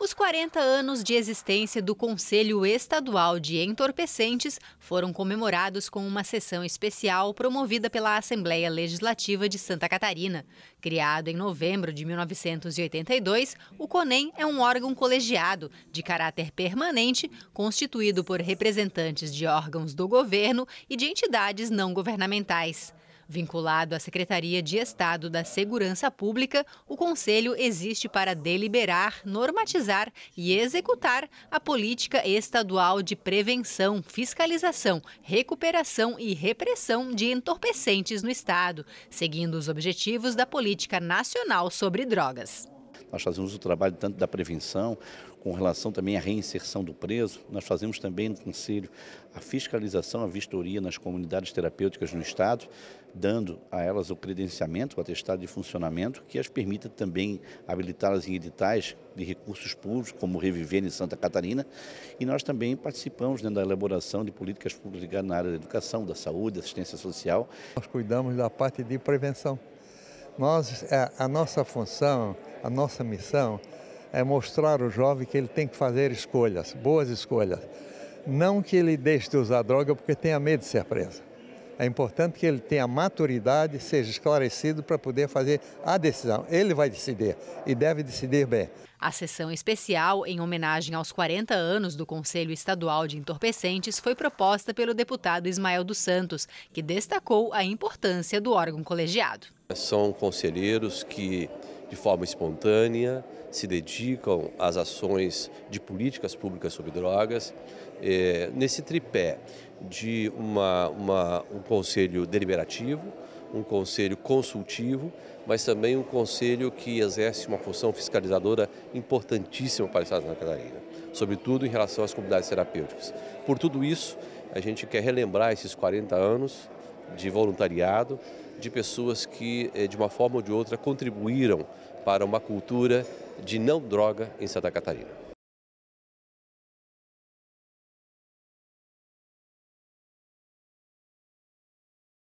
Os 40 anos de existência do Conselho Estadual de Entorpecentes foram comemorados com uma sessão especial promovida pela Assembleia Legislativa de Santa Catarina. Criado em novembro de 1982, o CONEM é um órgão colegiado de caráter permanente, constituído por representantes de órgãos do governo e de entidades não governamentais. Vinculado à Secretaria de Estado da Segurança Pública, o Conselho existe para deliberar, normatizar e executar a política estadual de prevenção, fiscalização, recuperação e repressão de entorpecentes no Estado, seguindo os objetivos da Política Nacional sobre Drogas. Nós fazemos o trabalho tanto da prevenção, com relação também à reinserção do preso. Nós fazemos também no Conselho a fiscalização, a vistoria nas comunidades terapêuticas no Estado, dando a elas o credenciamento, o atestado de funcionamento, que as permita também habilitá-las em editais de recursos públicos, como Reviver em Santa Catarina. E nós também participamos né, da elaboração de políticas públicas ligadas na área da educação, da saúde, da assistência social. Nós cuidamos da parte de prevenção. Nós, a, é, a nossa função, a nossa missão é mostrar ao jovem que ele tem que fazer escolhas, boas escolhas. Não que ele deixe de usar droga porque tenha medo de ser preso. É importante que ele tenha maturidade, seja esclarecido para poder fazer a decisão. Ele vai decidir e deve decidir bem. A sessão especial em homenagem aos 40 anos do Conselho Estadual de Entorpecentes foi proposta pelo deputado Ismael dos Santos, que destacou a importância do órgão colegiado. São conselheiros que, de forma espontânea, se dedicam às ações de políticas públicas sobre drogas, é, nesse tripé de uma, uma, um conselho deliberativo, um conselho consultivo, mas também um conselho que exerce uma função fiscalizadora importantíssima para o Estado da Catarina, sobretudo em relação às comunidades terapêuticas. Por tudo isso, a gente quer relembrar esses 40 anos de voluntariado, de pessoas que, eh, de uma forma ou de outra, contribuíram para uma cultura de não droga em Santa Catarina.